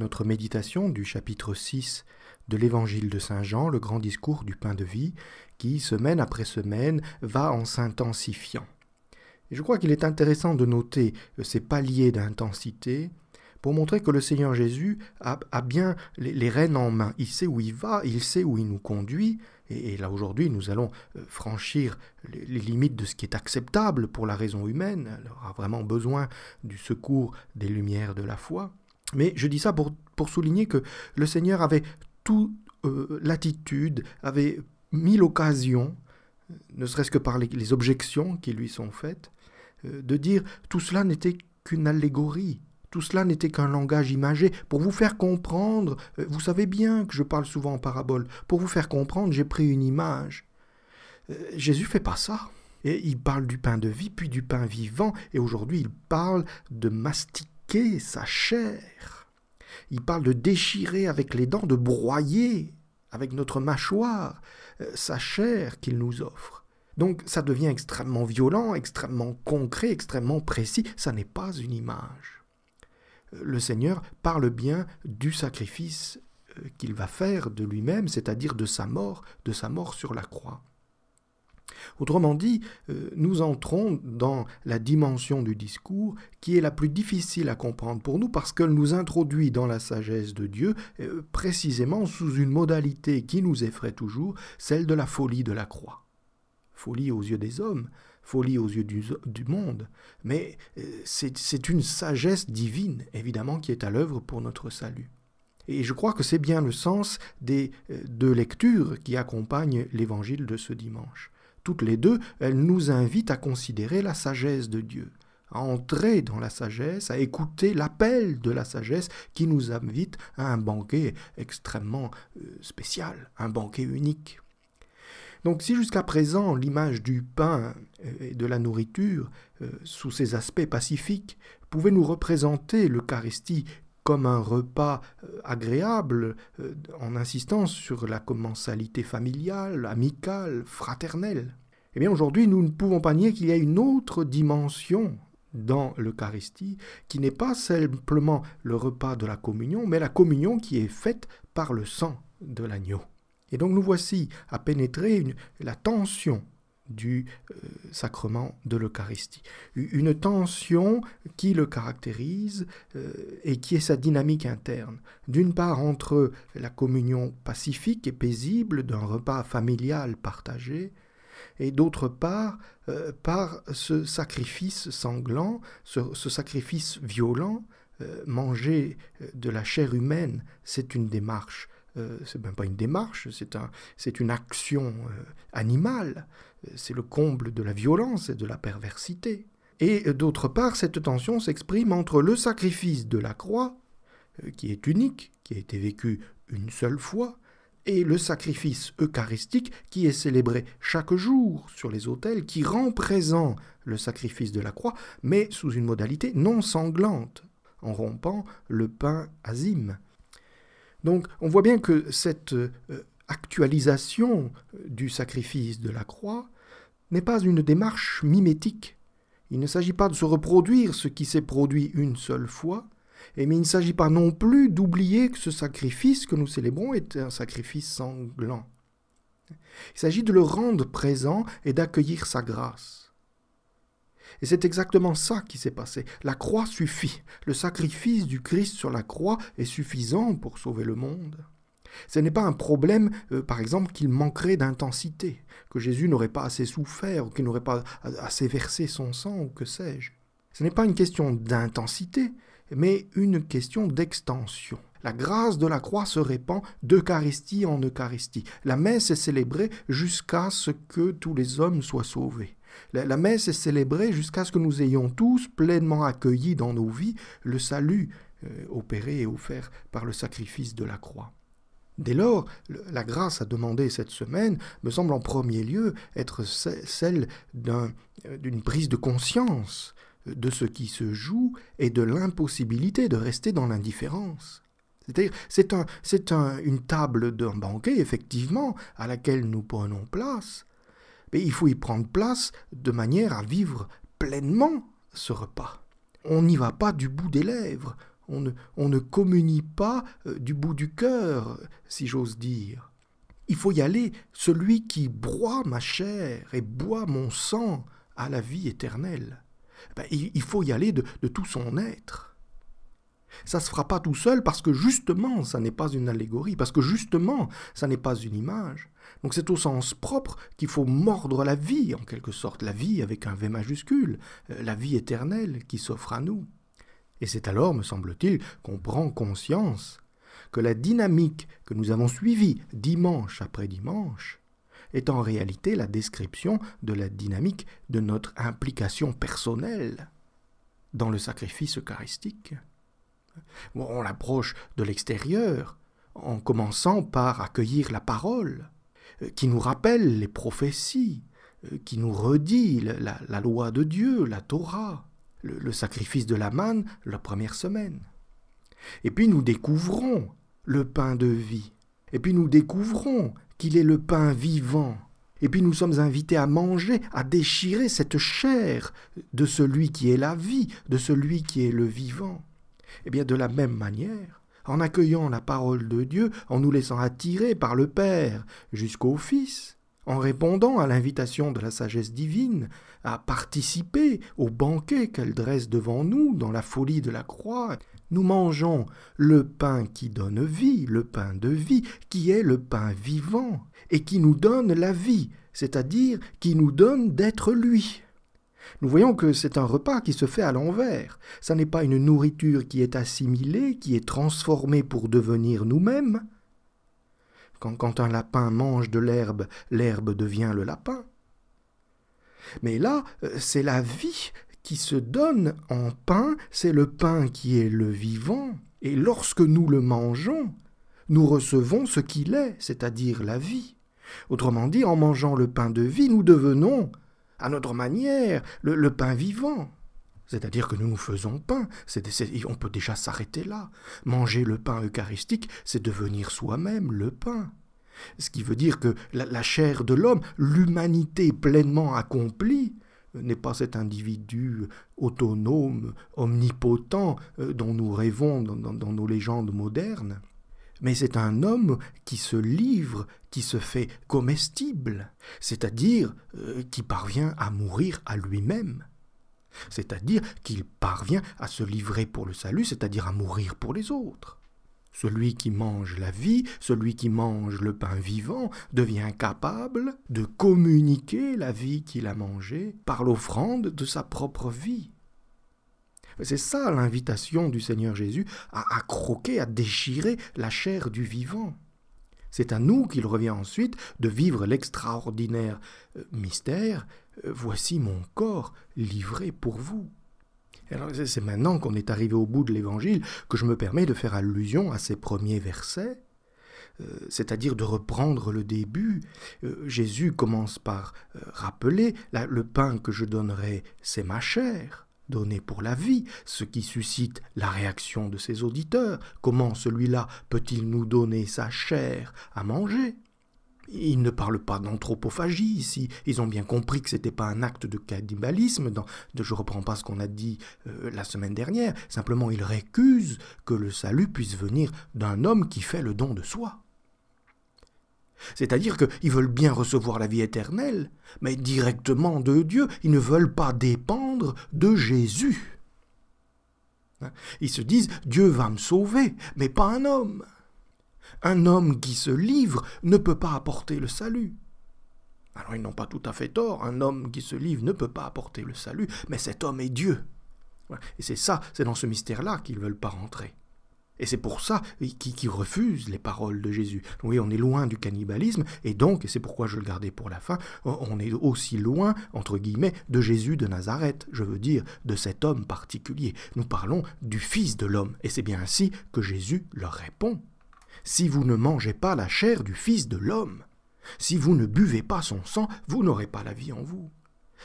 notre méditation du chapitre 6 de l'évangile de Saint Jean, le grand discours du pain de vie, qui, semaine après semaine, va en s'intensifiant. Je crois qu'il est intéressant de noter ces paliers d'intensité pour montrer que le Seigneur Jésus a, bien les, rênes en main. Il sait où il va, il sait où il nous conduit. Et, là aujourd'hui, nous allons euh, franchir les, les, limites de ce qui est acceptable pour la raison humaine. Elle aura vraiment besoin du secours des lumières de la foi. Mais je dis ça pour, souligner que le Seigneur avait toute euh, l'attitude, avait mille occasions, ne serait-ce que par les, objections qui lui sont faites, euh, de dire tout cela n'était qu'une allégorie, tout cela n'était qu'un langage imagé. Pour vous faire comprendre, euh, vous savez bien que je parle souvent en parabole, pour vous faire comprendre, j'ai pris une image. Jésus fait pas ça. Et il parle du pain de vie, puis du pain vivant, et aujourd'hui il parle de mastic sa chair. Il parle de déchirer avec les dents, de broyer avec notre mâchoire euh, sa chair qu'il nous offre. Donc ça devient extrêmement violent, extrêmement concret, extrêmement précis. Ça n'est pas une image. Euh, le Seigneur parle bien du sacrifice euh, qu'il va faire de lui-même, c'est-à-dire de sa mort, de sa mort sur la croix. Autrement dit, euh, nous entrons dans la dimension du discours qui est la plus difficile à comprendre pour nous parce qu'elle nous introduit dans la sagesse de Dieu euh, précisément sous une modalité qui nous effraie toujours, celle de la folie de la croix. Folie aux yeux des hommes, folie aux yeux du, monde, mais euh, c'est une sagesse divine, évidemment, qui est à l'œuvre pour notre salut. Et je crois que c'est bien le sens des deux lectures qui accompagnent l'évangile de ce dimanche toutes les deux, elles nous invitent à considérer la sagesse de Dieu, à entrer dans la sagesse, à écouter l'appel de la sagesse qui nous invite à un banquet extrêmement euh, spécial, un banquet unique. Donc si jusqu'à présent l'image du pain euh, et de la nourriture, euh, sous ses aspects pacifiques, pouvait nous représenter l'Eucharistie comme un repas euh, agréable, euh, en insistant sur la commensalité familiale, amicale, fraternelle. Et eh bien aujourd'hui, nous ne pouvons pas nier qu'il y a une autre dimension dans l'Eucharistie, qui n'est pas simplement le repas de la communion, mais la communion qui est faite par le sang de l'agneau. Et donc nous voici à pénétrer la tension du euh, sacrement de l'Eucharistie. Une tension qui le caractérise euh, et qui est sa dynamique interne. D'une part entre la communion pacifique et paisible d'un repas familial partagé, et d'autre part euh, par ce sacrifice sanglant, ce sacrifice violent, manger de la chair humaine, c'est une démarche euh, c'est même pas une démarche, c'est un, une action euh, animale, euh, c'est le comble de la violence et de la perversité. Et d'autre part, cette tension s'exprime entre le sacrifice de la croix, qui est unique, qui a été vécu une seule fois, et le sacrifice eucharistique qui est célébré chaque jour sur les autels, qui rend présent le sacrifice de la croix, mais sous une modalité non sanglante, en rompant le pain azime, donc on voit bien que cette euh, actualisation euh, du sacrifice de la croix n'est pas une démarche mimétique. Il ne s'agit pas de se reproduire ce qui s'est produit une seule fois, mais il ne s'agit pas non plus d'oublier que ce sacrifice que nous célébrons est un sacrifice sanglant. Il s'agit de le rendre présent et d'accueillir sa grâce. Et c'est exactement ça qui s'est passé. La croix suffit. Le sacrifice du Christ sur la croix est suffisant pour sauver le monde. Ce n'est pas un problème, euh, par exemple, qu'il manquerait d'intensité, que Jésus n'aurait pas assez souffert, ou qu'il n'aurait pas assez versé son sang, ou que sais-je. Ce n'est pas une question d'intensité, mais une question d'extension. La grâce de la croix se répand d'Eucharistie en Eucharistie. La messe est célébrée jusqu'à ce que tous les hommes soient sauvés. La, messe est célébrée jusqu'à ce que nous ayons tous pleinement accueilli dans nos vies le salut euh, opéré et offert par le sacrifice de la croix. Dès lors, la grâce à demander cette semaine me semble en premier lieu être celle euh, d'une prise de conscience de ce qui se joue et de l'impossibilité de rester dans l'indifférence. C'est-à-dire, c'est une table d'un banquet, effectivement, à laquelle nous prenons place, mais il faut y prendre place de manière à vivre pleinement ce repas. On n'y va pas du bout des lèvres, on ne, communie pas euh, du bout du cœur, si j'ose dire. Il faut y aller, celui qui broie ma chair et boit mon sang à la vie éternelle. Ben, il, faut y aller de tout son être. Ça se fera pas tout seul parce que justement, ça n'est pas une allégorie, parce que justement, ça n'est pas une image. Donc c'est au sens propre qu'il faut mordre la vie, en quelque sorte, la vie avec un V majuscule, euh, la vie éternelle qui s'offre à nous. Et c'est alors, me semble-t-il, qu'on prend conscience que la dynamique que nous avons suivie dimanche après dimanche est en réalité la description de la dynamique de notre implication personnelle dans le sacrifice eucharistique. On l'approche de l'extérieur, en commençant par accueillir la parole, euh, qui nous rappelle les prophéties, euh, qui nous redit la, loi de Dieu, la Torah, le, le sacrifice de la manne la première semaine. Et puis nous découvrons le pain de vie. Et puis nous découvrons qu'il est le pain vivant. Et puis nous sommes invités à manger, à déchirer cette chair de celui qui est la vie, de celui qui est le vivant. Et eh bien, de la même manière, en accueillant la parole de Dieu, en nous laissant attirer par le Père jusqu'au Fils, en répondant à l'invitation de la sagesse divine à participer au banquet qu'elle dresse devant nous dans la folie de la croix, nous mangeons le pain qui donne vie, le pain de vie, qui est le pain vivant, et qui nous donne la vie, c'est-à-dire qui nous donne d'être lui. Nous voyons que c'est un repas qui se fait à l'envers. Ça n'est pas une nourriture qui est assimilée, qui est transformée pour devenir nous-mêmes. Quand, quand, un lapin mange de l'herbe, l'herbe devient le lapin. Mais là, euh, c'est la vie qui se donne en pain, c'est le pain qui est le vivant, et lorsque nous le mangeons, nous recevons ce qu'il est, c'est-à-dire la vie. Autrement dit, en mangeant le pain de vie, nous devenons à notre manière, le, pain vivant. C'est-à-dire que nous nous faisons pain, c'est on peut déjà s'arrêter là. Manger le pain eucharistique, c'est devenir soi-même le pain. Ce qui veut dire que la, chair de l'homme, l'humanité pleinement accomplie, euh, n'est pas cet individu autonome, omnipotent, euh, dont nous rêvons dans nos légendes modernes mais c'est un homme qui se livre, qui se fait comestible, c'est-à-dire euh, qui parvient à mourir à lui-même, c'est-à-dire qu'il parvient à se livrer pour le salut, c'est-à-dire à mourir pour les autres. Celui qui mange la vie, celui qui mange le pain vivant, devient capable de communiquer la vie qu'il a mangée par l'offrande de sa propre vie. C'est ça l'invitation du Seigneur Jésus à, croquer, à déchirer la chair du vivant. C'est à nous qu'il revient ensuite de vivre l'extraordinaire euh, mystère. Euh, voici mon corps livré pour vous. c'est maintenant qu'on est arrivé au bout de l'évangile que je me permets de faire allusion à ces premiers versets, euh, c'est-à-dire de reprendre le début. Jésus commence par rappeler le pain que je donnerai, c'est ma chair donné pour la vie, ce qui suscite la réaction de ses auditeurs. Comment celui-là peut-il nous donner sa chair à manger ils ne parlent pas d'anthropophagie ici. Ils ont bien compris que ce n'était pas un acte de cannibalisme. je ne reprends pas ce qu'on a dit euh, la semaine dernière. Simplement, ils récusent que le salut puisse venir d'un homme qui fait le don de soi. C'est-à-dire qu'ils veulent bien recevoir la vie éternelle, mais directement de Dieu. Ils ne veulent pas dépendre de Jésus. Ils se disent Dieu va me sauver, mais pas un homme. Un homme qui se livre ne peut pas apporter le salut. Alors ils n'ont pas tout à fait tort, un homme qui se livre ne peut pas apporter le salut, mais cet homme est Dieu. Et c'est ça, c'est dans ce mystère-là qu'ils ne veulent pas rentrer. Et c'est pour ça qu'ils qui refuse les paroles de Jésus. Oui, on est loin du cannibalisme, et donc, et c'est pourquoi je le gardais pour la fin, on est aussi loin, entre guillemets, de Jésus de Nazareth, je veux dire, de cet homme particulier. Nous parlons du Fils de l'homme, et c'est bien ainsi que Jésus leur répond. Si vous ne mangez pas la chair du Fils de l'homme, si vous ne buvez pas son sang, vous n'aurez pas la vie en vous.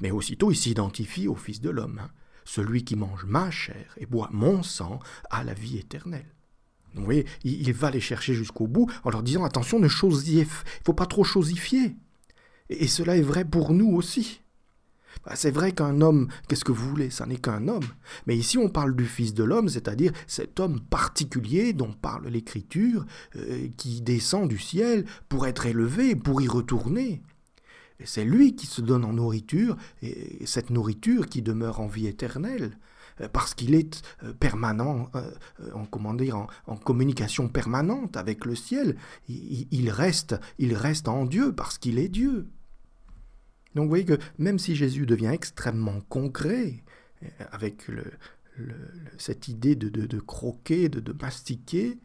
Mais aussitôt il s'identifie au Fils de l'homme. Hein. Celui qui mange ma chair et boit mon sang a la vie éternelle. Vous voyez, il, va les chercher jusqu'au bout en leur disant attention, ne chosif, il faut pas trop chosifier. Et, cela est vrai pour nous aussi. Bah, c'est vrai qu'un homme, qu'est-ce que vous voulez Ça n'est qu'un homme. Mais ici, on parle du Fils de l'homme, c'est-à-dire cet homme particulier dont parle l'Écriture, euh, qui descend du ciel pour être élevé, pour y retourner. C'est lui qui se donne en nourriture, et cette nourriture qui demeure en vie éternelle. Euh, parce qu'il est euh, permanent, euh, en, comment dire, en, communication permanente avec le ciel. Il, reste, il reste en Dieu parce qu'il est Dieu. Donc vous voyez que même si Jésus devient extrêmement concret, avec cette idée de, croquer, de mastiquer,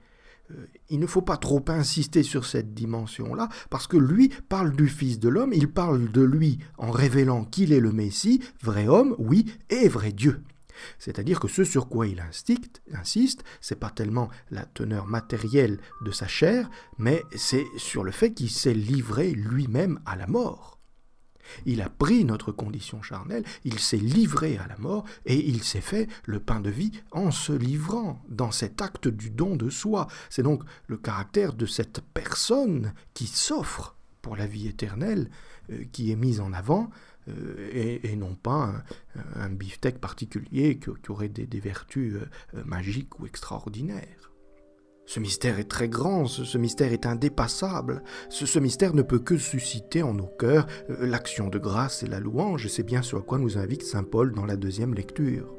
il ne faut pas trop insister sur cette dimension-là, parce que lui parle du Fils de l'homme, il parle de lui en révélant qu'il est le Messie, vrai homme, oui, et vrai Dieu. C'est-à-dire que ce sur quoi il insiste, insiste c'est pas tellement la teneur matérielle de sa chair, mais c'est sur le fait qu'il s'est livré lui-même à la mort. Il a pris notre condition charnelle, il s'est livré à la mort et il s'est fait le pain de vie en se livrant dans cet acte du don de soi. C'est donc le caractère de cette personne qui s'offre pour la vie éternelle euh, qui est mise en avant euh, et, non pas un, un beefsteak particulier qui, aurait des, vertus euh, magiques ou extraordinaires. Ce mystère est très grand, ce, mystère est indépassable, ce, ce, mystère ne peut que susciter en nos cœurs l'action de grâce et la louange, c'est bien ce à quoi nous invite Saint Paul dans la deuxième lecture.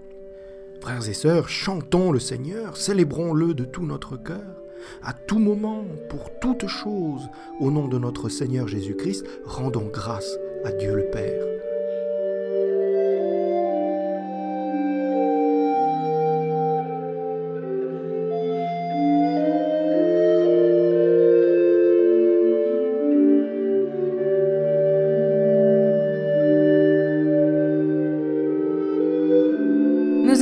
Frères et sœurs, chantons le Seigneur, célébrons-le de tout notre cœur à tout moment, pour toute chose, au nom de notre Seigneur Jésus-Christ, rendons grâce à Dieu le Père.